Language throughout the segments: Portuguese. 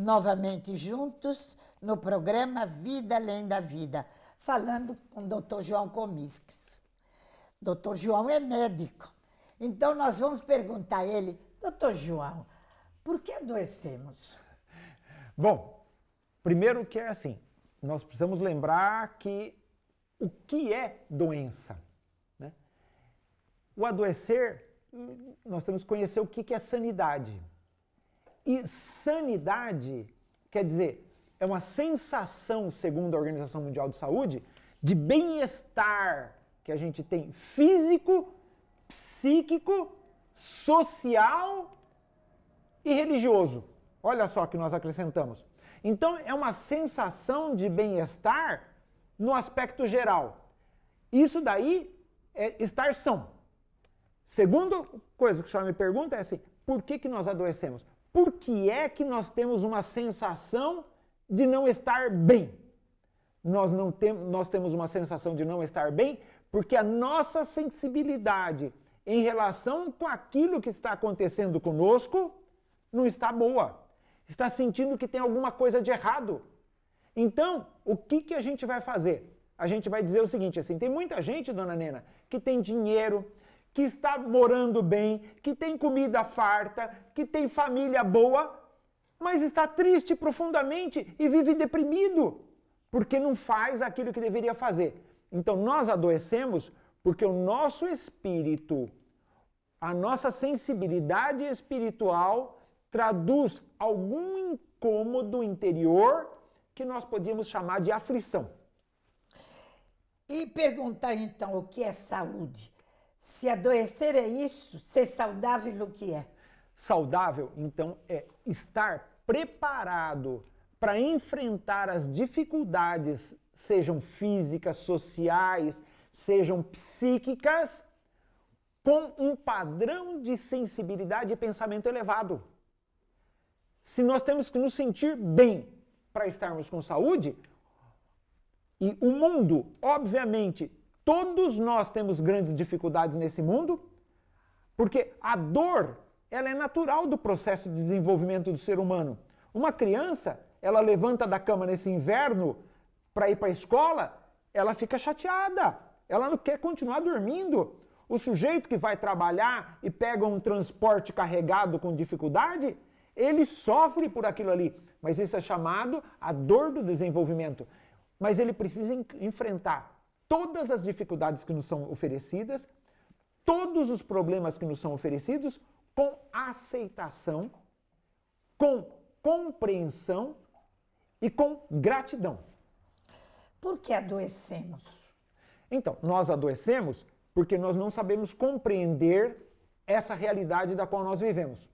novamente juntos no programa Vida Além da Vida, falando com o Dr. João Comisques. Dr. João é médico, então nós vamos perguntar a ele, Dr. João, por que adoecemos? Bom, primeiro que é assim, nós precisamos lembrar que o que é doença? Né? O adoecer, hum, nós temos que conhecer o que é sanidade. E sanidade quer dizer, é uma sensação, segundo a Organização Mundial de Saúde, de bem-estar que a gente tem físico, psíquico, social e religioso. Olha só que nós acrescentamos. Então, é uma sensação de bem-estar no aspecto geral. Isso daí é estar são. Segunda coisa que o senhor me pergunta é assim: por que, que nós adoecemos? por que é que nós temos uma sensação de não estar bem? Nós, não tem, nós temos uma sensação de não estar bem porque a nossa sensibilidade em relação com aquilo que está acontecendo conosco não está boa. Está sentindo que tem alguma coisa de errado. Então, o que, que a gente vai fazer? A gente vai dizer o seguinte, assim, tem muita gente, dona Nena, que tem dinheiro, que está morando bem, que tem comida farta, que tem família boa, mas está triste profundamente e vive deprimido, porque não faz aquilo que deveria fazer. Então nós adoecemos porque o nosso espírito, a nossa sensibilidade espiritual traduz algum incômodo interior que nós podíamos chamar de aflição. E perguntar então o que é saúde? Se adoecer é isso, ser saudável o que é? Saudável, então, é estar preparado para enfrentar as dificuldades, sejam físicas, sociais, sejam psíquicas, com um padrão de sensibilidade e pensamento elevado. Se nós temos que nos sentir bem para estarmos com saúde, e o mundo, obviamente, Todos nós temos grandes dificuldades nesse mundo, porque a dor ela é natural do processo de desenvolvimento do ser humano. Uma criança, ela levanta da cama nesse inverno para ir para a escola, ela fica chateada, ela não quer continuar dormindo. O sujeito que vai trabalhar e pega um transporte carregado com dificuldade, ele sofre por aquilo ali, mas isso é chamado a dor do desenvolvimento. Mas ele precisa enfrentar todas as dificuldades que nos são oferecidas, todos os problemas que nos são oferecidos, com aceitação, com compreensão e com gratidão. Por que adoecemos? Então, nós adoecemos porque nós não sabemos compreender essa realidade da qual nós vivemos.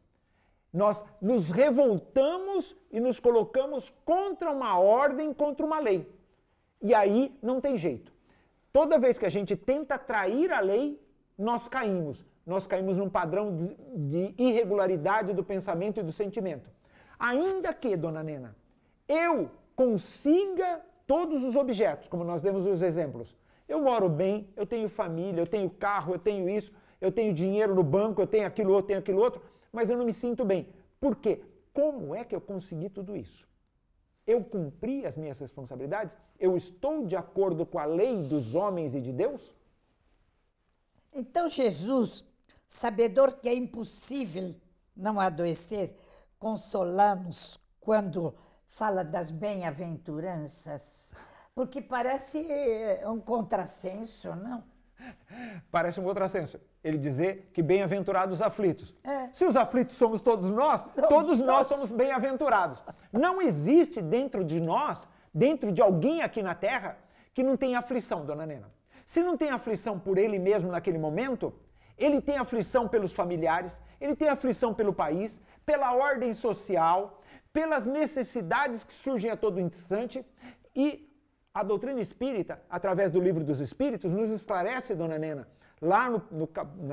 Nós nos revoltamos e nos colocamos contra uma ordem, contra uma lei. E aí não tem jeito. Toda vez que a gente tenta trair a lei, nós caímos. Nós caímos num padrão de, irregularidade do pensamento e do sentimento. Ainda que, dona Nena, eu consiga todos os objetos, como nós demos os exemplos. Eu moro bem, eu tenho família, eu tenho carro, eu tenho isso, eu tenho dinheiro no banco, eu tenho aquilo, eu tenho aquilo outro, mas eu não me sinto bem. Por quê? Como é que eu consegui tudo isso? Eu cumpri as minhas responsabilidades? Eu estou de acordo com a lei dos homens e de Deus? Então, Jesus, sabedor que é impossível não adoecer, consolamos quando fala das bem-aventuranças, porque parece eh, um contrassenso, não? Parece um contrassenso ele dizer que bem-aventurados os aflitos. É. Se os aflitos somos todos nós, somos todos nós, nós somos bem-aventurados. Não existe dentro de nós, dentro de alguém aqui na Terra, que não tem aflição, dona Nena. Se não tem aflição por ele mesmo naquele momento, ele tem aflição pelos familiares, ele tem aflição pelo país, pela ordem social, pelas necessidades que surgem a todo instante. E a doutrina espírita, através do livro dos Espíritos, nos esclarece, dona Nena, lá no, no,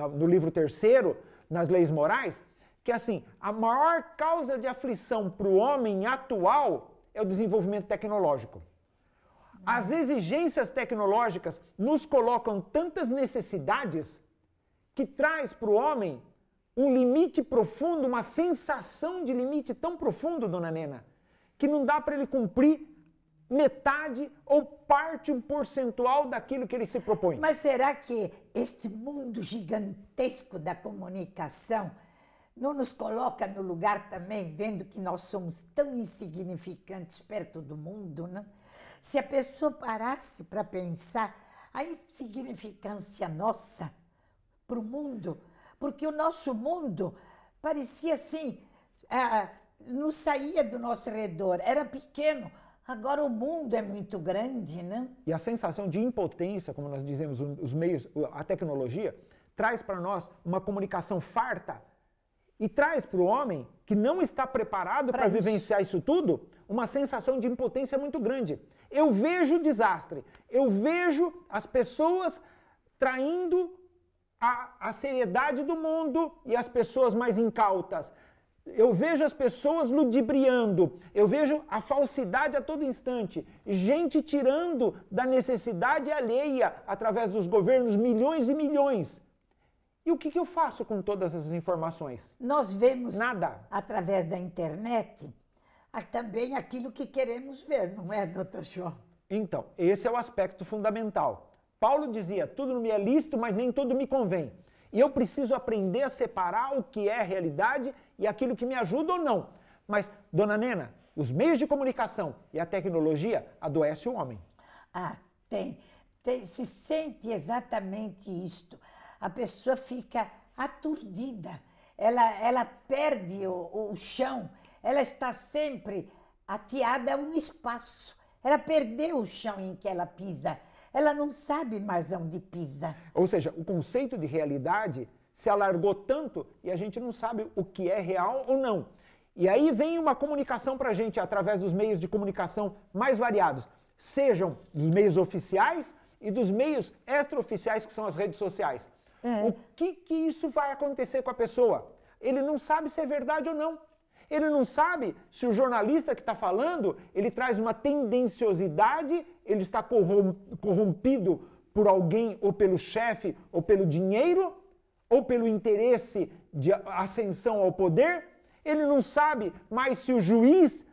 no livro terceiro, nas leis morais, que é assim, a maior causa de aflição para o homem atual é o desenvolvimento tecnológico. As exigências tecnológicas nos colocam tantas necessidades que traz para o homem um limite profundo, uma sensação de limite tão profundo, dona Nena, que não dá para ele cumprir metade ou parte um percentual daquilo que ele se propõe. Mas será que este mundo gigantesco da comunicação não nos coloca no lugar também, vendo que nós somos tão insignificantes perto do mundo, né? Se a pessoa parasse para pensar a insignificância nossa para o mundo, porque o nosso mundo parecia assim, ah, não saía do nosso redor, era pequeno. Agora o mundo é muito grande, né? E a sensação de impotência, como nós dizemos, os meios, a tecnologia, traz para nós uma comunicação farta e traz para o homem que não está preparado para vivenciar isso tudo uma sensação de impotência muito grande. Eu vejo o desastre, eu vejo as pessoas traindo a, a seriedade do mundo e as pessoas mais incautas. Eu vejo as pessoas ludibriando, eu vejo a falsidade a todo instante, gente tirando da necessidade alheia, através dos governos, milhões e milhões. E o que, que eu faço com todas essas informações? Nós vemos nada através da internet também aquilo que queremos ver, não é, doutor João? Então, esse é o aspecto fundamental. Paulo dizia: tudo me é lícito, mas nem tudo me convém. E eu preciso aprender a separar o que é realidade e aquilo que me ajuda ou não. Mas, dona Nena, os meios de comunicação e a tecnologia adoecem o homem. Ah, tem. tem se sente exatamente isto. A pessoa fica aturdida, ela, ela perde o, o chão, ela está sempre ateada a um espaço. Ela perdeu o chão em que ela pisa. Ela não sabe mais onde pisa. Ou seja, o conceito de realidade se alargou tanto e a gente não sabe o que é real ou não. E aí vem uma comunicação para a gente através dos meios de comunicação mais variados, sejam dos meios oficiais e dos meios extraoficiais, que são as redes sociais. É. O que, que isso vai acontecer com a pessoa? Ele não sabe se é verdade ou não. Ele não sabe se o jornalista que está falando, ele traz uma tendenciosidade, ele está corrompido por alguém ou pelo chefe ou pelo dinheiro ou pelo interesse de ascensão ao poder, ele não sabe mais se o juiz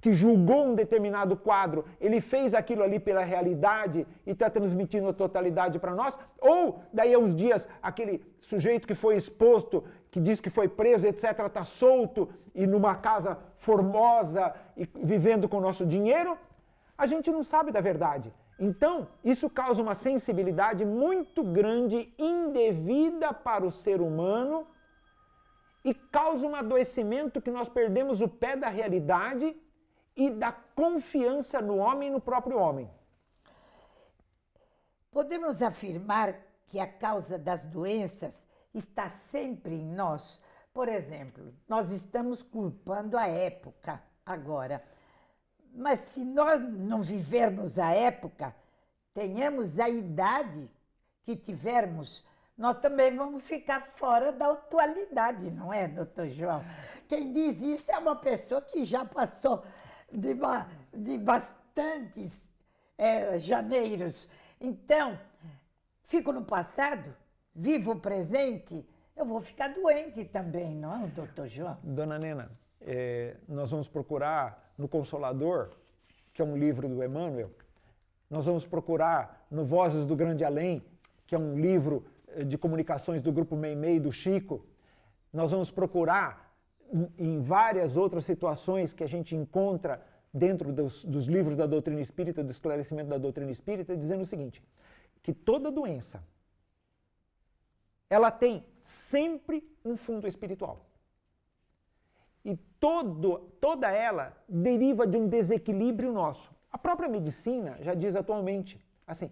que julgou um determinado quadro, ele fez aquilo ali pela realidade e está transmitindo a totalidade para nós, ou daí a uns dias aquele sujeito que foi exposto, que diz que foi preso, etc., está solto e numa casa formosa e vivendo com o nosso dinheiro, a gente não sabe da verdade. Então, isso causa uma sensibilidade muito grande, indevida para o ser humano e causa um adoecimento que nós perdemos o pé da realidade e da confiança no homem e no próprio homem. Podemos afirmar que a causa das doenças está sempre em nós. Por exemplo, nós estamos culpando a época agora mas se nós não vivermos a época, tenhamos a idade que tivermos, nós também vamos ficar fora da atualidade, não é, doutor João? Quem diz isso é uma pessoa que já passou de, ba de bastantes é, janeiros. Então, fico no passado, vivo o presente, eu vou ficar doente também, não é, doutor João? Dona Nena, é, nós vamos procurar no Consolador, que é um livro do Emmanuel. Nós vamos procurar no Vozes do Grande Além, que é um livro eh, de comunicações do Grupo Meimei, do Chico. Nós vamos procurar em várias outras situações que a gente encontra dentro dos, dos livros da doutrina espírita, do esclarecimento da doutrina espírita, dizendo o seguinte: que toda doença ela tem sempre um fundo espiritual todo, toda ela deriva de um desequilíbrio nosso. A própria medicina já diz atualmente assim: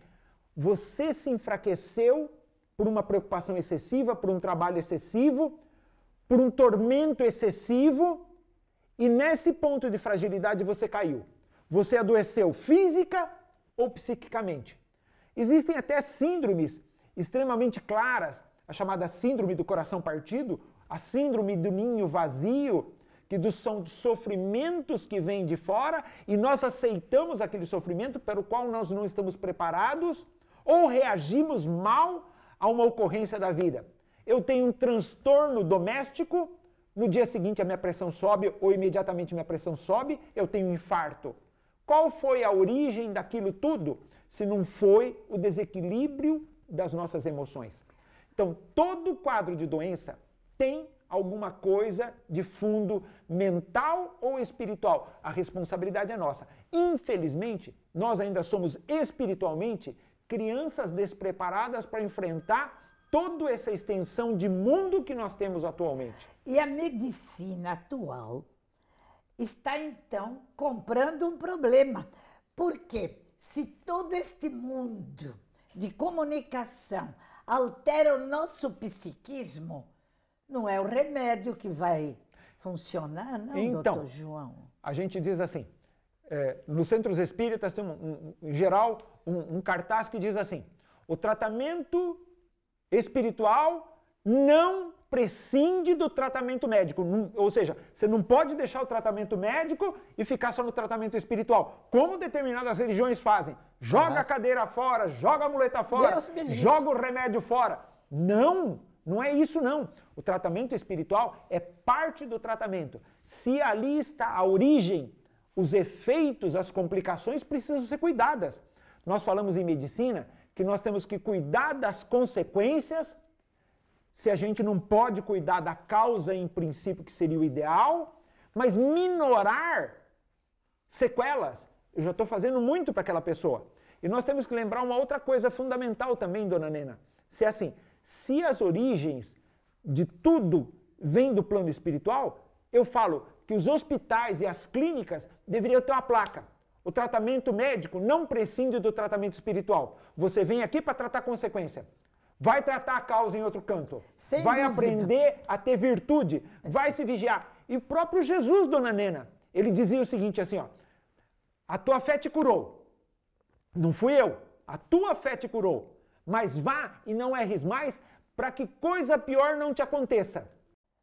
você se enfraqueceu por uma preocupação excessiva, por um trabalho excessivo, por um tormento excessivo, e nesse ponto de fragilidade você caiu. Você adoeceu física ou psiquicamente. Existem até síndromes extremamente claras, a chamada síndrome do coração partido, a síndrome do ninho vazio, que dos, são sofrimentos que vêm de fora e nós aceitamos aquele sofrimento pelo qual nós não estamos preparados ou reagimos mal a uma ocorrência da vida. Eu tenho um transtorno doméstico, no dia seguinte a minha pressão sobe ou imediatamente minha pressão sobe, eu tenho um infarto. Qual foi a origem daquilo tudo? Se não foi o desequilíbrio das nossas emoções. Então, todo quadro de doença tem alguma coisa de fundo mental ou espiritual. A responsabilidade é nossa. Infelizmente, nós ainda somos espiritualmente crianças despreparadas para enfrentar toda essa extensão de mundo que nós temos atualmente. E a medicina atual está então comprando um problema. Porque se todo este mundo de comunicação altera o nosso psiquismo, não é o remédio que vai funcionar, não, então, doutor João? A gente diz assim, é, nos centros espíritas tem, um, um, em geral, um, um cartaz que diz assim, o tratamento espiritual não prescinde do tratamento médico. Ou seja, você não pode deixar o tratamento médico e ficar só no tratamento espiritual, como determinadas religiões fazem. Joga a cadeira fora, joga a muleta fora, joga o remédio fora. Não! Não é isso, não. O tratamento espiritual é parte do tratamento. Se ali está a origem, os efeitos, as complicações precisam ser cuidadas. Nós falamos em medicina que nós temos que cuidar das consequências se a gente não pode cuidar da causa em princípio, que seria o ideal, mas minorar sequelas. Eu já estou fazendo muito para aquela pessoa. E nós temos que lembrar uma outra coisa fundamental também, dona Nena. Se é assim, se as origens de tudo vêm do plano espiritual, eu falo que os hospitais e as clínicas deveriam ter uma placa. O tratamento médico não prescinde do tratamento espiritual. Você vem aqui para tratar consequência. Vai tratar a causa em outro canto. Sem vai dúvida. aprender a ter virtude. Vai se vigiar. E o próprio Jesus, dona Nena, ele dizia o seguinte assim, ó. A tua fé te curou. Não fui eu. A tua fé te curou mas vá e não erres mais, para que coisa pior não te aconteça.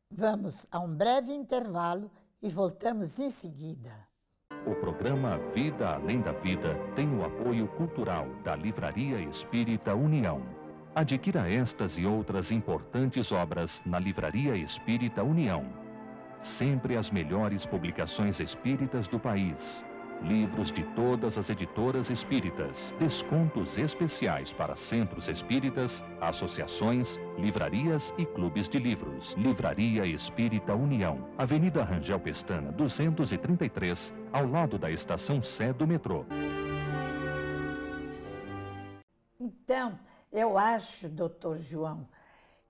Vamos a um breve intervalo e voltamos em seguida. O programa Vida Além da Vida tem o apoio cultural da Livraria Espírita União. Adquira estas e outras importantes obras na Livraria Espírita União. Sempre as melhores publicações espíritas do país livros de todas as editoras espíritas, descontos especiais para centros espíritas, associações, livrarias e clubes de livros. Livraria Espírita União, Avenida Rangel Pestana, 233, ao lado da estação Sé do metrô. Então, eu acho, doutor João,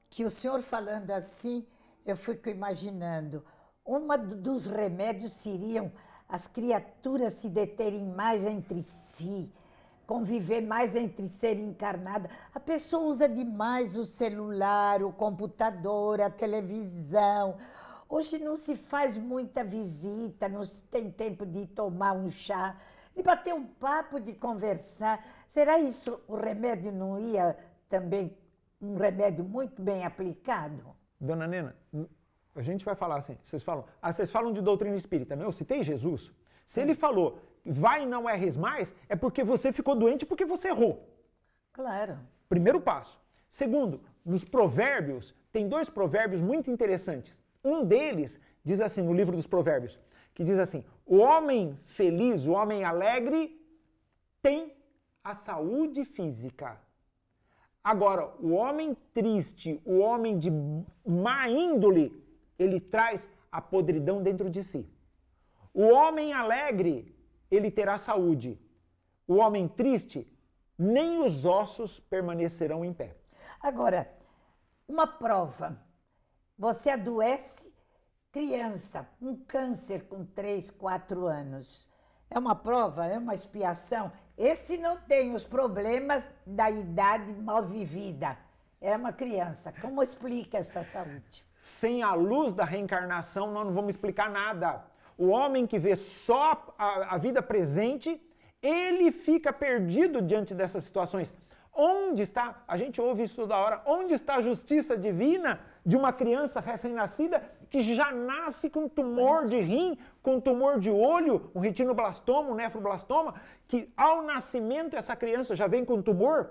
que o senhor falando assim, eu fico imaginando, um dos remédios seriam as criaturas se deterem mais entre si, conviver mais entre ser encarnada. A pessoa usa demais o celular, o computador, a televisão. Hoje não se faz muita visita, não se tem tempo de tomar um chá, de bater um papo, de conversar. Será isso o remédio não ia também um remédio muito bem aplicado? Dona Nena, a gente vai falar assim, vocês falam, ah, vocês falam de doutrina espírita, não, né? eu citei Jesus. Se ele falou, vai e não erres mais, é porque você ficou doente porque você errou. Claro. Primeiro passo. Segundo, nos provérbios, tem dois provérbios muito interessantes. Um deles diz assim, no livro dos provérbios, que diz assim, o homem feliz, o homem alegre, tem a saúde física. Agora, o homem triste, o homem de má índole, ele traz a podridão dentro de si. O homem alegre, ele terá saúde. O homem triste, nem os ossos permanecerão em pé. Agora, uma prova. Você adoece criança, um câncer com 3, 4 anos. É uma prova, é uma expiação. Esse não tem os problemas da idade mal vivida. É uma criança. Como explica essa saúde? Sem a luz da reencarnação, nós não vamos explicar nada. O homem que vê só a, a vida presente, ele fica perdido diante dessas situações. Onde está, a gente ouve isso toda hora, onde está a justiça divina de uma criança recém-nascida que já nasce com tumor de rim, com tumor de olho, um retinoblastoma, um nefroblastoma, que ao nascimento essa criança já vem com tumor?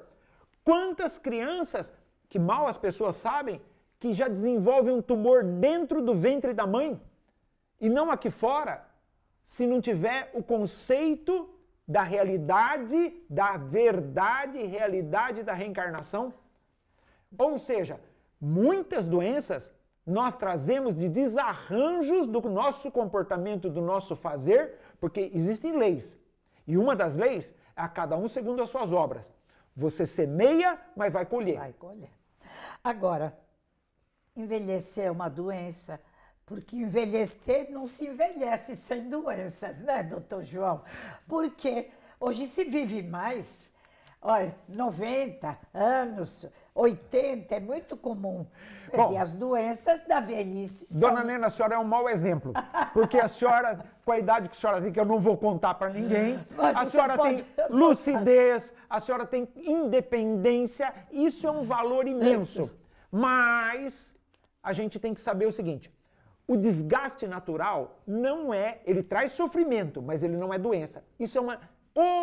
Quantas crianças, que mal as pessoas sabem, que já desenvolve um tumor dentro do ventre da mãe e não aqui fora, se não tiver o conceito da realidade, da verdade e realidade da reencarnação? Ou seja, muitas doenças nós trazemos de desarranjos do nosso comportamento, do nosso fazer, porque existem leis. E uma das leis é a cada um segundo as suas obras. Você semeia, mas vai colher. Vai colher. Agora, envelhecer é uma doença, porque envelhecer não se envelhece sem doenças, né, doutor João? Porque hoje se vive mais, olha, 90 anos, 80, é muito comum. Bom, e as doenças da velhice são... Dona Nena, a senhora é um mau exemplo, porque a senhora, com a idade que a senhora tem, que eu não vou contar para ninguém, Mas a senhora tem lucidez, a senhora tem independência, isso é um valor imenso. Mas a gente tem que saber o seguinte: o desgaste natural não é, ele traz sofrimento, mas ele não é doença. Isso é uma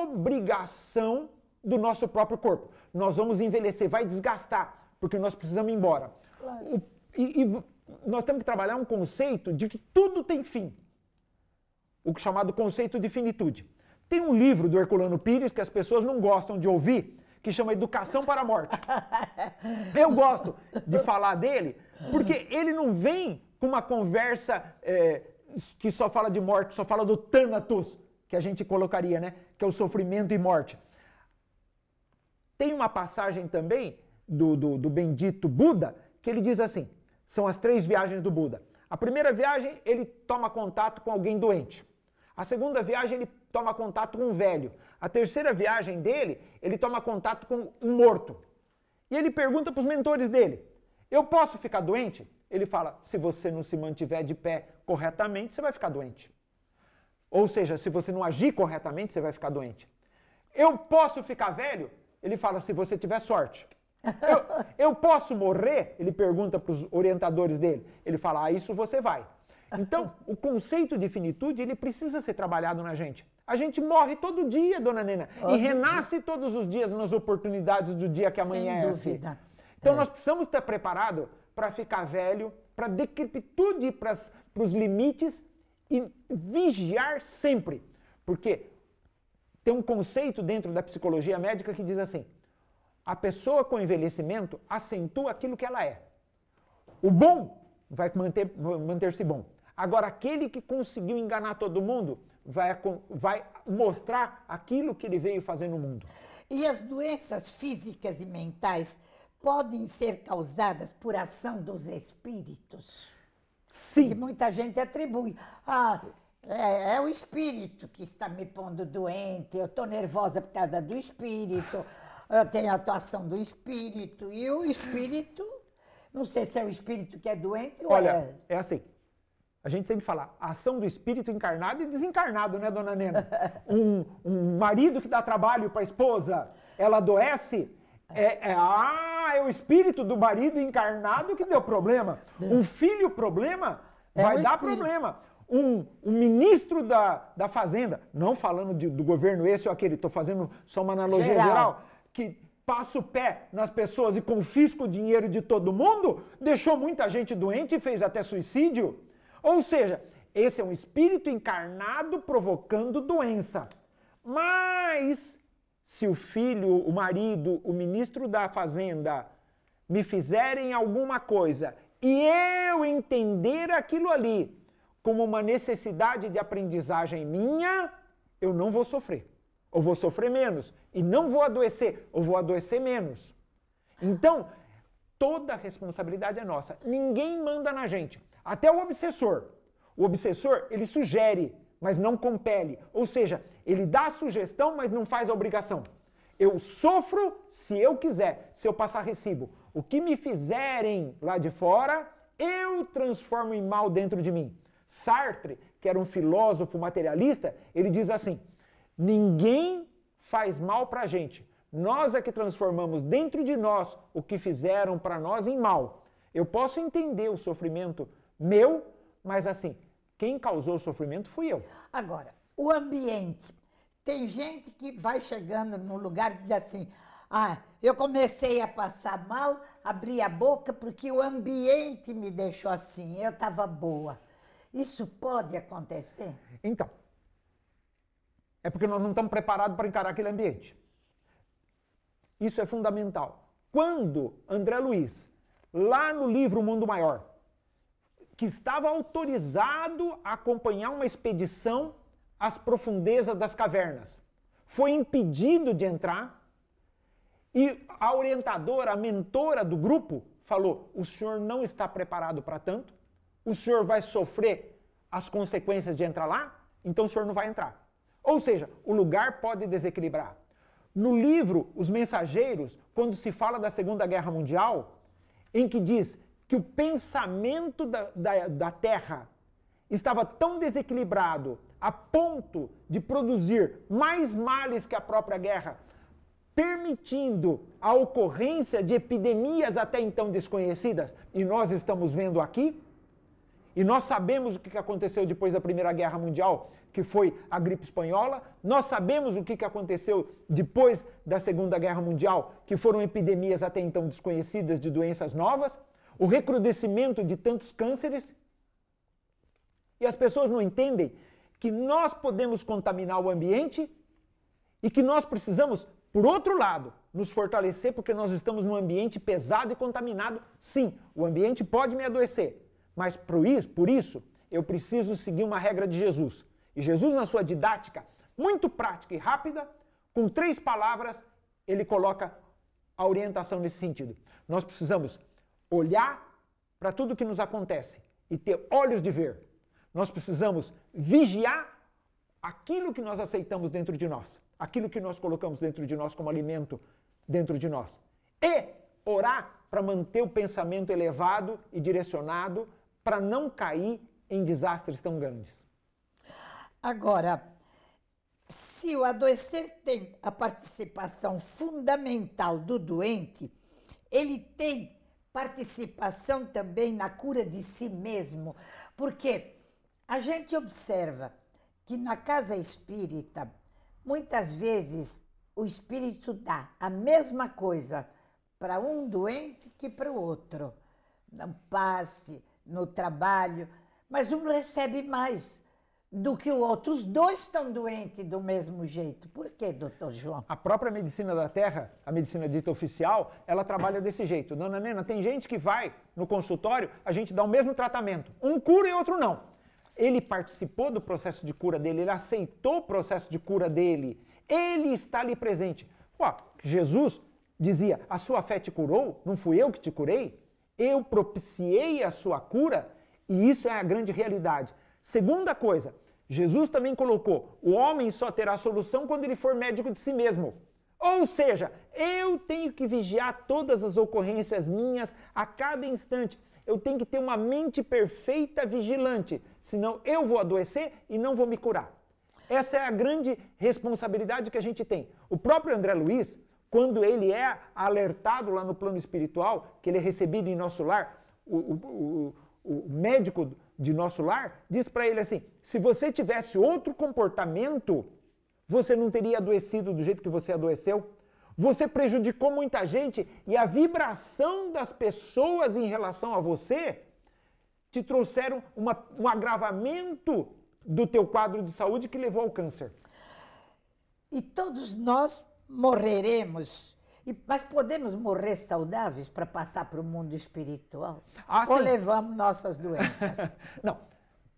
obrigação do nosso próprio corpo. Nós vamos envelhecer, vai desgastar, porque nós precisamos ir embora. Claro. E, e nós temos que trabalhar um conceito de que tudo tem fim. O é chamado conceito de finitude. Tem um livro do Herculano Pires que as pessoas não gostam de ouvir, que chama Educação para a Morte. Eu gosto de falar dele porque ele não vem com uma conversa é, que só fala de morte, só fala do Thanatos, que a gente colocaria, né? Que é o sofrimento e morte. Tem uma passagem também do, do, do bendito Buda que ele diz assim: são as três viagens do Buda. A primeira viagem, ele toma contato com alguém doente. A segunda viagem, ele toma contato com um velho. A terceira viagem dele, ele toma contato com um morto. E ele pergunta para os mentores dele: eu posso ficar doente? Ele fala: se você não se mantiver de pé corretamente, você vai ficar doente. Ou seja, se você não agir corretamente, você vai ficar doente. Eu posso ficar velho? Ele fala: se você tiver sorte. Eu, eu posso morrer? Ele pergunta para os orientadores dele. Ele fala: ah, isso você vai. Então, o conceito de finitude, ele precisa ser trabalhado na gente. A gente morre todo dia, dona Nena, e renasce todos os dias nas oportunidades do dia que Sem é amanhece. Dúvida. Então é. nós precisamos estar preparados para ficar velho, para decrepitude, para os limites e vigiar sempre. Porque tem um conceito dentro da psicologia médica que diz assim: a pessoa com envelhecimento acentua aquilo que ela é. O bom vai manter-se manter bom. Agora, aquele que conseguiu enganar todo mundo vai, vai mostrar aquilo que ele veio fazer no mundo. E as doenças físicas e mentais podem ser causadas por ação dos espíritos? Sim. Que muita gente atribui. Ah, é, é, o espírito que está me pondo doente, eu estou nervosa por causa do espírito, eu tenho a atuação do espírito, e o espírito, não sei se é o espírito que é doente ou Olha, é... é assim, a gente tem que falar a ação do espírito encarnado e desencarnado, né, dona Nena? Um, um marido que dá trabalho para a esposa, ela adoece, é, é, ah, é o espírito do marido encarnado que deu problema. Um filho problema é vai dar problema. Um, um, ministro da, da Fazenda, não falando de, do governo esse ou aquele, estou fazendo só uma analogia geral. geral, que passa o pé nas pessoas e confisca o dinheiro de todo mundo, deixou muita gente doente e fez até suicídio. Ou seja, esse é um espírito encarnado provocando doença. Mas se o filho, o marido, o ministro da Fazenda me fizerem alguma coisa e eu entender aquilo ali como uma necessidade de aprendizagem minha, eu não vou sofrer. Ou vou sofrer menos. E não vou adoecer, ou vou adoecer menos. Então, toda a responsabilidade é nossa. Ninguém manda na gente. Até o obsessor. O obsessor, ele sugere, mas não compele. Ou seja, ele dá a sugestão, mas não faz a obrigação. Eu sofro se eu quiser, se eu passar recibo. O que me fizerem lá de fora, eu transformo em mal dentro de mim. Sartre, que era um filósofo materialista, ele diz assim: ninguém faz mal para a gente. Nós é que transformamos dentro de nós o que fizeram para nós em mal. Eu posso entender o sofrimento meu, mas assim, quem causou o sofrimento fui eu. Agora, o ambiente. Tem gente que vai chegando num lugar e diz assim: ah, eu comecei a passar mal, abri a boca porque o ambiente me deixou assim, eu estava boa. Isso pode acontecer? Então, é porque nós não estamos preparados para encarar aquele ambiente. Isso é fundamental. Quando André Luiz, lá no livro O Mundo Maior, que estava autorizado a acompanhar uma expedição às profundezas das cavernas. Foi impedido de entrar e a orientadora, a mentora do grupo, falou: o senhor não está preparado para tanto, o senhor vai sofrer as consequências de entrar lá, então o senhor não vai entrar. Ou seja, o lugar pode desequilibrar. No livro Os Mensageiros, quando se fala da Segunda Guerra Mundial, em que diz que o pensamento da, da, da terra estava tão desequilibrado a ponto de produzir mais males que a própria guerra, permitindo a ocorrência de epidemias até então desconhecidas, e nós estamos vendo aqui. E nós sabemos o que aconteceu depois da Primeira Guerra Mundial, que foi a gripe espanhola. Nós sabemos o que aconteceu depois da Segunda Guerra Mundial, que foram epidemias até então desconhecidas de doenças novas o recrudescimento de tantos cânceres. E as pessoas não entendem que nós podemos contaminar o ambiente e que nós precisamos, por outro lado, nos fortalecer porque nós estamos num ambiente pesado e contaminado. Sim, o ambiente pode me adoecer, mas por isso, por isso eu preciso seguir uma regra de Jesus. E Jesus, na sua didática, muito prática e rápida, com três palavras, ele coloca a orientação nesse sentido. Nós precisamos olhar para tudo que nos acontece e ter olhos de ver. Nós precisamos vigiar aquilo que nós aceitamos dentro de nós, aquilo que nós colocamos dentro de nós como alimento dentro de nós. E orar para manter o pensamento elevado e direcionado para não cair em desastres tão grandes. Agora, se o adoecer tem a participação fundamental do doente, ele tem participação também na cura de si mesmo, porque a gente observa que na casa espírita, muitas vezes o espírito dá a mesma coisa para um doente que para o outro, no passe, no trabalho, mas um recebe mais do que outros dois estão doentes do mesmo jeito. Por que, doutor João? A própria medicina da terra, a medicina dita oficial, ela trabalha desse jeito. Dona Nena, tem gente que vai no consultório, a gente dá o mesmo tratamento. Um cura e outro não. Ele participou do processo de cura dele, ele aceitou o processo de cura dele. Ele está ali presente. Jesus dizia: A sua fé te curou? Não fui eu que te curei? Eu propiciei a sua cura? E isso é a grande realidade. Segunda coisa, Jesus também colocou: o homem só terá solução quando ele for médico de si mesmo. Ou seja, eu tenho que vigiar todas as ocorrências minhas a cada instante. Eu tenho que ter uma mente perfeita, vigilante, senão eu vou adoecer e não vou me curar. Essa é a grande responsabilidade que a gente tem. O próprio André Luiz, quando ele é alertado lá no plano espiritual, que ele é recebido em nosso lar, o, o, o, o médico de nosso lar, diz para ele assim: se você tivesse outro comportamento, você não teria adoecido do jeito que você adoeceu. Você prejudicou muita gente e a vibração das pessoas em relação a você te trouxeram uma, um agravamento do teu quadro de saúde que levou ao câncer. E todos nós morreremos e, mas podemos morrer saudáveis para passar para o mundo espiritual? Ah, ou sim. levamos nossas doenças? Não.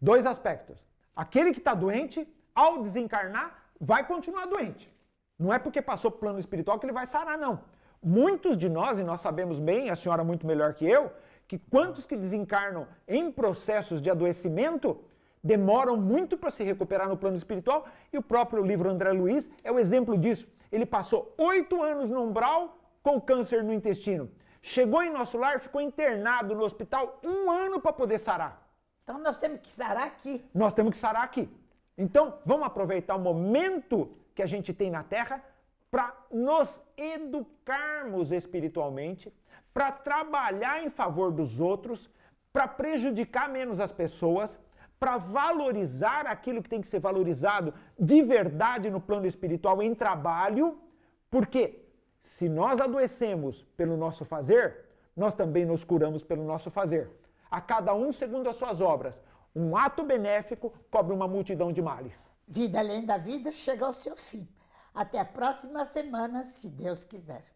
Dois aspectos. Aquele que está doente, ao desencarnar, vai continuar doente. Não é porque passou para o plano espiritual que ele vai sarar, não. Muitos de nós, e nós sabemos bem, a senhora muito melhor que eu, que quantos que desencarnam em processos de adoecimento demoram muito para se recuperar no plano espiritual, e o próprio livro André Luiz é o exemplo disso. Ele passou oito anos no umbral com câncer no intestino. Chegou em nosso lar, ficou internado no hospital um ano para poder sarar. Então nós temos que sarar aqui. Nós temos que sarar aqui. Então vamos aproveitar o momento que a gente tem na Terra para nos educarmos espiritualmente, para trabalhar em favor dos outros, para prejudicar menos as pessoas, para valorizar aquilo que tem que ser valorizado de verdade no plano espiritual em trabalho, porque se nós adoecemos pelo nosso fazer, nós também nos curamos pelo nosso fazer. A cada um segundo as suas obras. Um ato benéfico cobre uma multidão de males. Vida além da vida chega ao seu fim. Até a próxima semana, se Deus quiser.